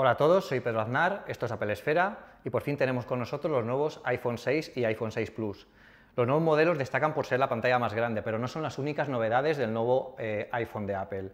Hola a todos, soy Pedro Aznar, esto es Apple Esfera y por fin tenemos con nosotros los nuevos iPhone 6 y iPhone 6 Plus. Los nuevos modelos destacan por ser la pantalla más grande, pero no son las únicas novedades del nuevo eh, iPhone de Apple.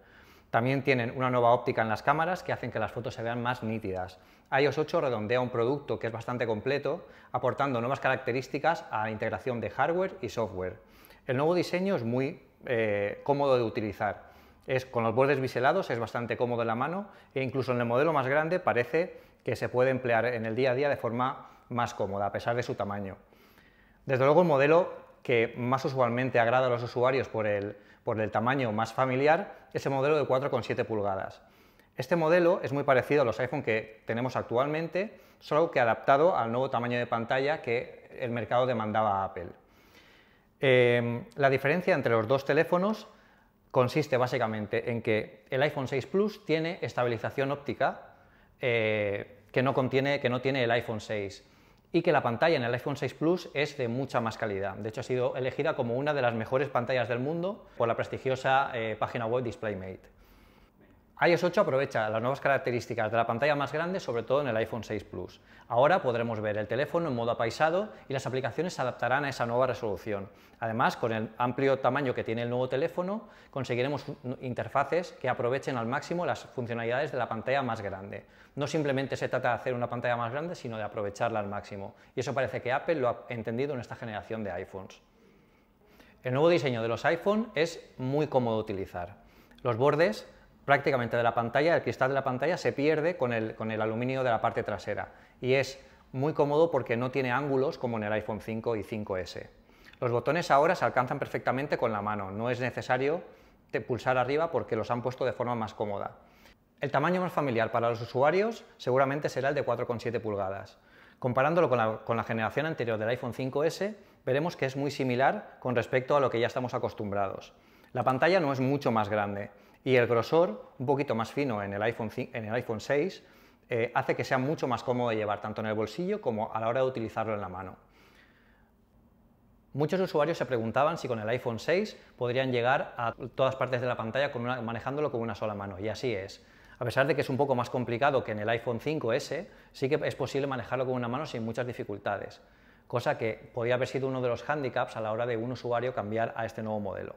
También tienen una nueva óptica en las cámaras que hacen que las fotos se vean más nítidas. iOS 8 redondea un producto que es bastante completo, aportando nuevas características a la integración de hardware y software. El nuevo diseño es muy eh, cómodo de utilizar es, con los bordes biselados es bastante cómodo en la mano e incluso en el modelo más grande parece que se puede emplear en el día a día de forma más cómoda, a pesar de su tamaño. Desde luego el modelo que más usualmente agrada a los usuarios por el, tamaño más familiar es el modelo de 4,7 pulgadas. Este modelo es muy parecido a los iPhone que tenemos actualmente, solo que adaptado al nuevo tamaño de pantalla que el mercado demandaba a Apple. Eh, la diferencia entre los dos teléfonos consiste básicamente en que el iPhone 6 Plus tiene estabilización óptica eh, que, no que no tiene el iPhone 6 y que la pantalla en el iPhone 6 Plus es de mucha más calidad. De hecho, ha sido elegida como una de las mejores pantallas del mundo por la prestigiosa eh, página web DisplayMate iOS 8 aprovecha las nuevas características de la pantalla más grande, sobre todo en el iPhone 6 Plus. Ahora podremos ver el teléfono en modo apaisado y las aplicaciones se adaptarán a esa nueva resolución. Además, con el amplio tamaño que tiene el nuevo teléfono, conseguiremos interfaces que aprovechen al máximo las funcionalidades de la pantalla más grande. No simplemente se trata de hacer una pantalla más grande, sino de aprovecharla al máximo. Y eso parece que Apple lo ha entendido en esta generación de iPhones. El nuevo diseño de los iPhone es muy cómodo de utilizar. Los bordes prácticamente de la pantalla, el cristal de la pantalla se pierde con el, con el aluminio de la parte trasera y es muy cómodo porque no tiene ángulos como en el iPhone 5 y 5S. Los botones ahora se alcanzan perfectamente con la mano, no es necesario te pulsar arriba porque los han puesto de forma más cómoda. El tamaño más familiar para los usuarios seguramente será el de 4,7 pulgadas. Comparándolo con la, con la, generación anterior del iPhone 5S, veremos que es muy similar con respecto a lo que ya estamos acostumbrados. La pantalla no es mucho más grande, y el grosor, un poquito más fino en el iPhone, 6, eh, hace que sea mucho más cómodo de llevar tanto en el bolsillo como a la hora de utilizarlo en la mano. Muchos usuarios se preguntaban si con el iPhone 6 podrían llegar a todas partes de la pantalla con manejándolo con una sola mano, y así es. A pesar de que es un poco más complicado que en el iPhone 5S, sí que es posible manejarlo con una mano sin muchas dificultades, cosa que podría haber sido uno de los hándicaps a la hora de un usuario cambiar a este nuevo modelo.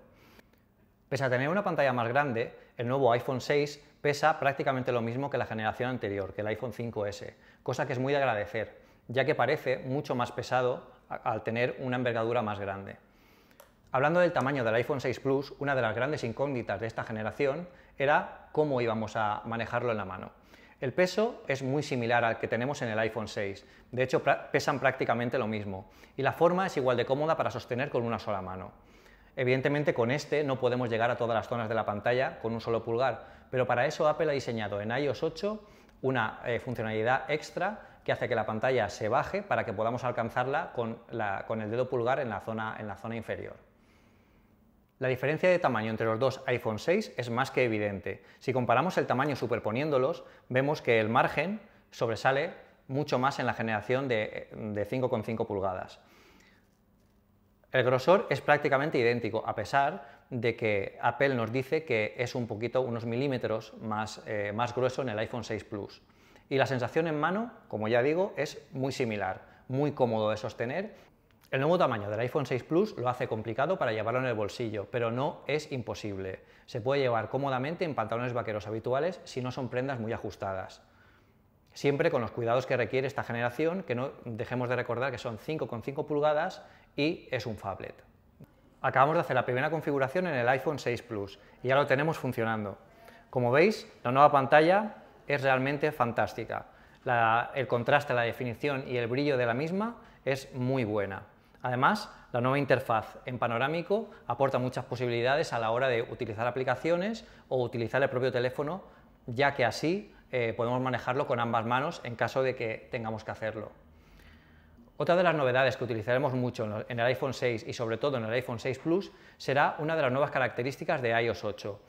Pese a tener una pantalla más grande, el nuevo iPhone 6 pesa prácticamente lo mismo que la generación anterior, que el iPhone 5S, cosa que es muy de agradecer, ya que parece mucho más pesado al tener una envergadura más grande. Hablando del tamaño del iPhone 6 Plus, una de las grandes incógnitas de esta generación era cómo íbamos a manejarlo en la mano. El peso es muy similar al que tenemos en el iPhone 6, de hecho pesan prácticamente lo mismo, y la forma es igual de cómoda para sostener con una sola mano. Evidentemente con este no podemos llegar a todas las zonas de la pantalla con un solo pulgar, pero para eso Apple ha diseñado en iOS 8 una eh, funcionalidad extra que hace que la pantalla se baje para que podamos alcanzarla con, el dedo pulgar en la, zona, inferior. La diferencia de tamaño entre los dos iPhone 6 es más que evidente. Si comparamos el tamaño superponiéndolos, vemos que el margen sobresale mucho más en la generación de 5,5 pulgadas. El grosor es prácticamente idéntico, a pesar de que Apple nos dice que es un poquito, unos milímetros más, eh, grueso en el iPhone 6 Plus. Y la sensación en mano, como ya digo, es muy similar, muy cómodo de sostener. El nuevo tamaño del iPhone 6 Plus lo hace complicado para llevarlo en el bolsillo, pero no es imposible. Se puede llevar cómodamente en pantalones vaqueros habituales si no son prendas muy ajustadas siempre con los cuidados que requiere esta generación, que no dejemos de recordar que son 5,5 pulgadas y es un phablet. Acabamos de hacer la primera configuración en el iPhone 6 Plus y ya lo tenemos funcionando. Como veis, la nueva pantalla es realmente fantástica. el contraste, la definición y el brillo de la misma es muy buena. Además, la nueva interfaz en panorámico aporta muchas posibilidades a la hora de utilizar aplicaciones o utilizar el propio teléfono, ya que así eh, podemos manejarlo con ambas manos en caso de que tengamos que hacerlo. Otra de las novedades que utilizaremos mucho en el iPhone 6 y sobre todo en el iPhone 6 Plus será una de las nuevas características de iOS 8,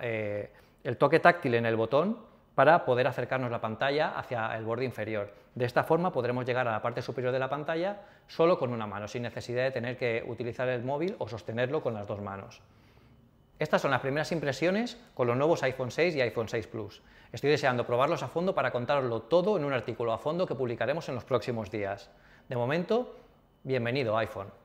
eh, el toque táctil en el botón para poder acercarnos la pantalla hacia el borde inferior. De esta forma podremos llegar a la parte superior de la pantalla solo con una mano, sin necesidad de tener que utilizar el móvil o sostenerlo con las dos manos. Estas son las primeras impresiones con los nuevos iPhone 6 y iPhone 6 Plus. Estoy deseando probarlos a fondo para contarlo todo en un artículo a fondo que publicaremos en los próximos días. De momento, bienvenido iPhone.